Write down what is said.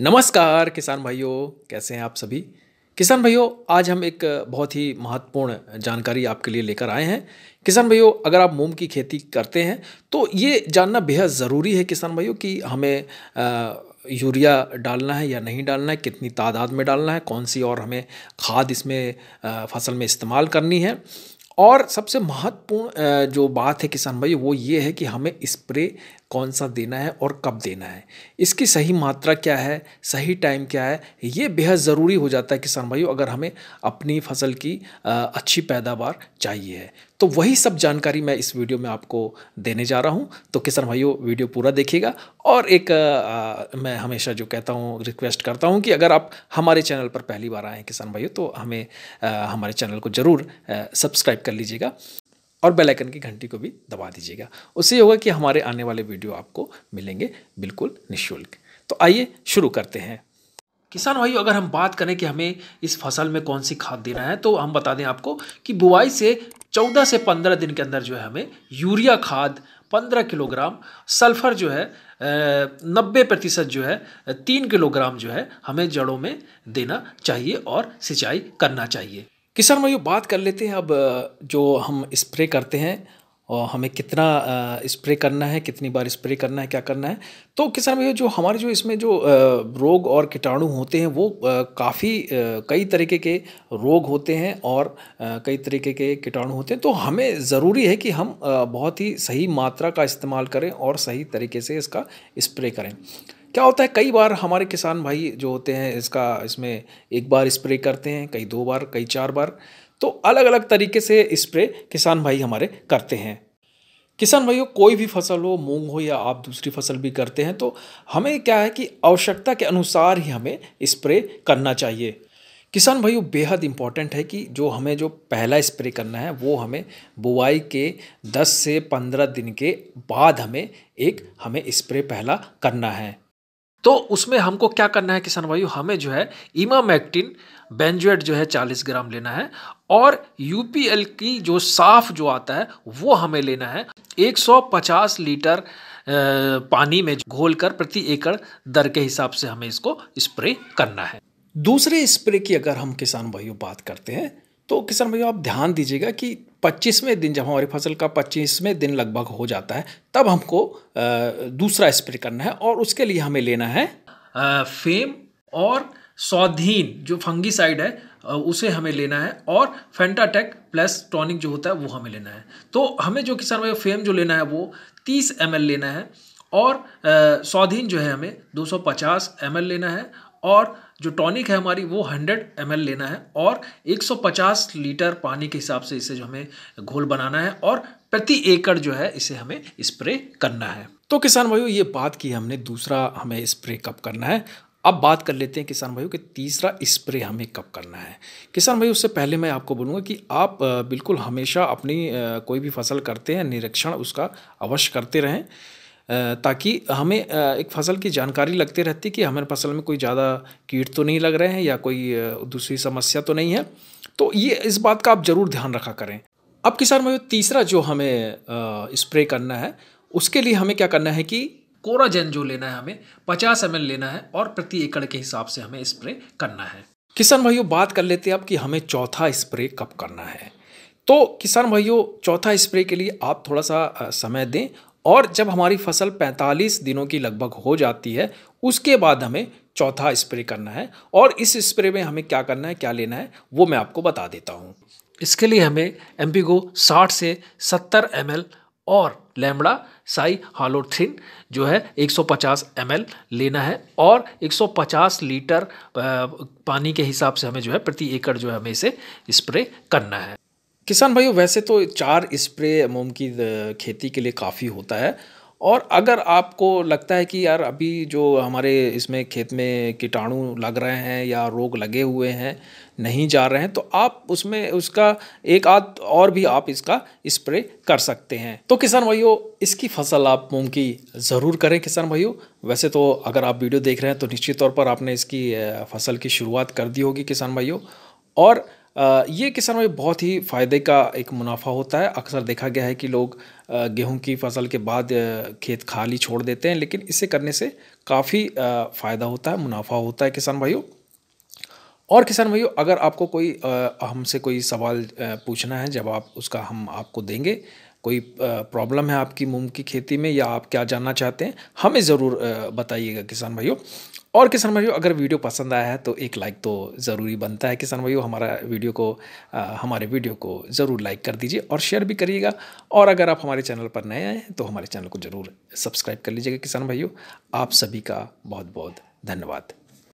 नमस्कार किसान भाइयों कैसे हैं आप सभी किसान भाइयों आज हम एक बहुत ही महत्वपूर्ण जानकारी आपके लिए लेकर आए हैं किसान भाइयों अगर आप मूंग की खेती करते हैं तो ये जानना बेहद ज़रूरी है किसान भाइयों कि हमें यूरिया डालना है या नहीं डालना है कितनी तादाद में डालना है कौन सी और हमें खाद इसमें फसल में इस्तेमाल करनी है और सबसे महत्वपूर्ण जो बात है किसान भाई वो ये है कि हमें स्प्रे कौन सा देना है और कब देना है इसकी सही मात्रा क्या है सही टाइम क्या है ये बेहद ज़रूरी हो जाता है किसान भाइयों अगर हमें अपनी फसल की अच्छी पैदावार चाहिए है तो वही सब जानकारी मैं इस वीडियो में आपको देने जा रहा हूँ तो किसान भाइयों वीडियो पूरा देखिएगा और एक आ, मैं हमेशा जो कहता हूँ रिक्वेस्ट करता हूँ कि अगर आप हमारे चैनल पर पहली बार आए हैं किसान भाइयों तो हमें आ, हमारे चैनल को ज़रूर सब्सक्राइब कर लीजिएगा और बेल आइकन की घंटी को भी दबा दीजिएगा उससे होगा कि हमारे आने वाले वीडियो आपको मिलेंगे बिल्कुल निःशुल्क तो आइए शुरू करते हैं किसान भाई अगर हम बात करें कि हमें इस फसल में कौन सी खाद देना है तो हम बता दें आपको कि बुआई से 14 से 15 दिन के अंदर जो है हमें यूरिया खाद 15 किलोग्राम सल्फर जो है नब्बे प्रतिशत जो है तीन किलोग्राम जो है हमें जड़ों में देना चाहिए और सिंचाई करना चाहिए किसान भाइयों बात कर लेते हैं अब जो हम स्प्रे करते हैं और हमें कितना स्प्रे करना है कितनी बार स्प्रे करना है क्या करना है तो किसान भैया जो हमारे जो इसमें जो रोग और कीटाणु होते हैं वो काफ़ी कई तरीके के रोग होते हैं और कई तरीके के कीटाणु होते हैं तो हमें ज़रूरी है कि हम बहुत ही सही मात्रा का इस्तेमाल करें और सही तरीके से इसका स्प्रे करें क्या होता है कई बार हमारे किसान भाई जो होते हैं इसका इसमें एक बार स्प्रे करते हैं कई दो बार कई चार बार तो अलग अलग तरीके से स्प्रे किसान भाई हमारे करते हैं किसान भाइयों कोई भी फसल हो मूंग हो या आप दूसरी फसल भी करते हैं तो हमें क्या है कि आवश्यकता के अनुसार ही हमें स्प्रे करना चाहिए किसान भाइयों बेहद इम्पॉर्टेंट है कि जो हमें जो पहला स्प्रे करना है वो हमें बुआई के 10 से 15 दिन के बाद हमें एक हमें स्प्रे पहला करना है तो उसमें हमको क्या करना है किसान भाइयों हमें जो है इमामैक्टिन बेंजुएट जो है 40 ग्राम लेना है और यूपीएल की जो साफ जो आता है वो हमें लेना है 150 लीटर पानी में घोल कर प्रति एकड़ दर के हिसाब से हमें इसको स्प्रे करना है दूसरे स्प्रे की अगर हम किसान भाइयों बात करते हैं तो किसान भाइयों आप ध्यान दीजिएगा कि पच्चीसवें दिन जब हमारी फसल का पच्चीसवें दिन लगभग हो जाता है तब हमको दूसरा स्प्रे करना है और उसके लिए हमें लेना है फेम और सौधीन जो फंगीसाइड है उसे हमें लेना है और फेंटाटेक प्लस टॉनिक जो होता है वो हमें लेना है तो हमें जो किसान भाई फेम जो लेना है वो 30 एम लेना है और सौधीन जो है हमें 250 एम लेना है और जो टॉनिक है हमारी वो 100 एम लेना है और 150 लीटर पानी के हिसाब से इसे जो हमें घोल बनाना है और प्रति एकड़ जो है इसे हमें स्प्रे करना है तो किसान भाइयों ये बात की हमने दूसरा हमें स्प्रे कब करना है अब बात कर लेते हैं किसान भाइयों कि तीसरा स्प्रे हमें कब करना है किसान भाई उससे पहले मैं आपको बोलूँगा कि आप बिल्कुल हमेशा अपनी कोई भी फसल करते हैं निरीक्षण उसका अवश्य करते रहें ताकि हमें एक फसल की जानकारी लगती रहती कि हमारे फसल में कोई ज़्यादा कीट तो नहीं लग रहे हैं या कोई दूसरी समस्या तो नहीं है तो ये इस बात का आप ज़रूर ध्यान रखा करें अब किसान भाई तीसरा जो हमें स्प्रे करना है उसके लिए हमें क्या करना है कि कोराजेन जो लेना है हमें पचास एम लेना है और प्रति एकड़ के हिसाब से हमें स्प्रे करना है किसान भाइयों बात कर लेते हैं अब कि हमें चौथा स्प्रे कब करना है तो किसान भाइयों चौथा स्प्रे के लिए आप थोड़ा सा समय दें और जब हमारी फसल 45 दिनों की लगभग हो जाती है उसके बाद हमें चौथा स्प्रे करना है और इस स्प्रे में हमें क्या करना है क्या लेना है वो मैं आपको बता देता हूँ इसके लिए हमें एम्पीगो 60 से 70 एम और लेमड़ा साई हालोथिन जो है 150 सौ लेना है और 150 लीटर पानी के हिसाब से हमें जो है प्रति एकड़ जो है हमें इसे स्प्रे करना है किसान भाइयों वैसे तो चार स्प्रे मोम की खेती के लिए काफ़ी होता है और अगर आपको लगता है कि यार अभी जो हमारे इसमें खेत में कीटाणु लग रहे हैं या रोग लगे हुए हैं नहीं जा रहे हैं तो आप उसमें उसका एक आध और भी आप इसका स्प्रे कर सकते हैं तो किसान भाइयों इसकी फसल आप मूंग की ज़रूर करें किसान भाइयों वैसे तो अगर आप वीडियो देख रहे हैं तो निश्चित तौर पर आपने इसकी फसल की शुरुआत कर दी होगी किसान भाइयों और ये किसानों में बहुत ही फ़ायदे का एक मुनाफा होता है अक्सर देखा गया है कि लोग गेहूं की फसल के बाद खेत खाली छोड़ देते हैं लेकिन इसे करने से काफ़ी फ़ायदा होता है मुनाफा होता है किसान भाइयों और किसान भाइयों अगर आपको कोई हमसे कोई सवाल पूछना है जब आप उसका हम आपको देंगे कोई प्रॉब्लम है आपकी मूंग की खेती में या आप क्या जानना चाहते हैं हमें ज़रूर बताइएगा किसान भाइयों और किसान भाइयों अगर वीडियो पसंद आया है तो एक लाइक तो ज़रूरी बनता है किसान भाइयों हमारा वीडियो को हमारे वीडियो को ज़रूर लाइक कर दीजिए और शेयर भी करिएगा और अगर आप हमारे चैनल पर नए आए हैं तो हमारे चैनल को ज़रूर सब्सक्राइब कर लीजिएगा किसान भाइयों आप सभी का बहुत बहुत धन्यवाद